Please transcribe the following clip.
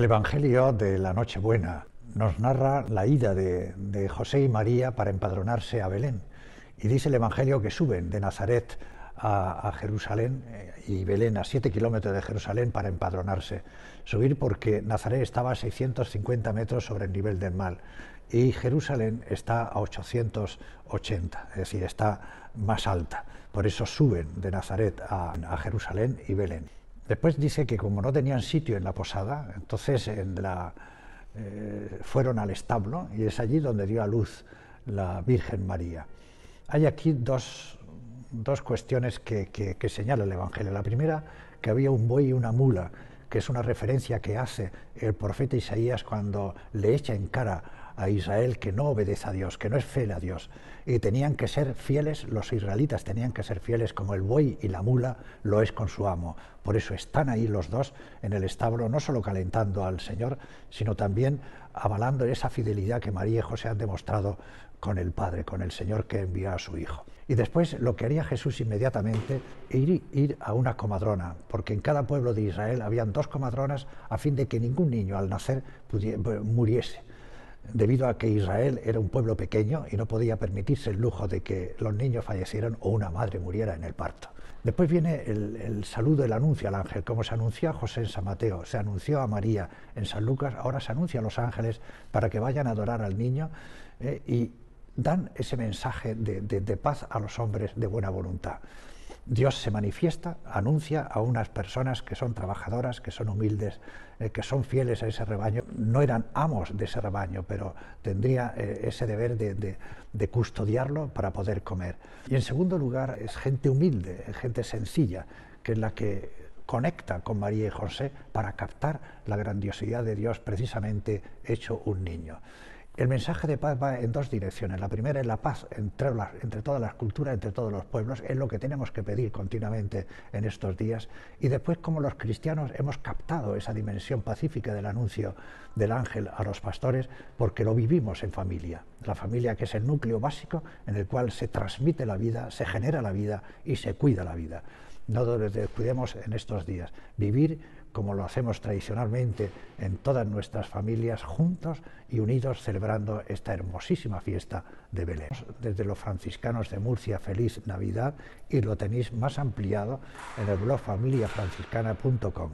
El Evangelio de la Nochebuena nos narra la ida de, José y María para empadronarse a Belén. Y dice el Evangelio que suben de Nazaret a, Jerusalén eh, y Belén a 7 kilómetros de Jerusalén para empadronarse. Subir porque Nazaret estaba a 650 metros sobre el nivel del mar y Jerusalén está a 880, es decir, está más alta. Por eso suben de Nazaret a Jerusalén y Belén. Después dice que como no tenían sitio en la posada, entonces en la, eh, fueron al establo y es allí donde dio a luz la Virgen María. Hay aquí dos, cuestiones que, que señala el Evangelio. La primera, que había un buey y una mula, que es una referencia que hace el profeta Isaías cuando le echa en cara a Israel que no obedece a Dios, que no es fiel a Dios. Y tenían que ser fieles, los israelitas tenían que ser fieles como el buey y la mula lo es con su amo. Por eso están ahí los dos en el establo, no solo calentando al Señor, sino también avalando esa fidelidad que María y José han demostrado con el Padre, con el Señor que envía a su Hijo. Y después lo que haría Jesús inmediatamente, ir, ir a una comadrona, porque en cada pueblo de Israel habían dos comadronas a fin de que ningún niño al nacer muriese debido a que Israel era un pueblo pequeño y no podía permitirse el lujo de que los niños fallecieran o una madre muriera en el parto. Después viene el, saludo, el anuncio al ángel, como se anunció a José en San Mateo, se anunció a María en San Lucas, ahora se anuncia a los ángeles para que vayan a adorar al niño eh, y dan ese mensaje de paz a los hombres de buena voluntad. Dios se manifiesta, anuncia a unas personas que son trabajadoras, que son humildes, eh, que son fieles a ese rebaño. No eran amos de ese rebaño, pero tendría eh, ese deber de, de, custodiarlo para poder comer. Y en segundo lugar, es gente humilde, gente sencilla, que es la que conecta con María y José para captar la grandiosidad de Dios precisamente hecho un niño. El mensaje de paz va en dos direcciones. La primera es la paz entre, todas las culturas, entre todos los pueblos, es lo que tenemos que pedir continuamente en estos días. Y después, como los cristianos hemos captado esa dimensión pacífica del anuncio del ángel a los pastores, porque lo vivimos en familia. La familia que es el núcleo básico en el cual se transmite la vida, se genera la vida y se cuida la vida no nos descuidemos en estos días. Vivir como lo hacemos tradicionalmente en todas nuestras familias, juntos y unidos celebrando esta hermosísima fiesta de Belén. Desde los franciscanos de Murcia, feliz Navidad y lo tenéis más ampliado en el blog familiafranciscana.com.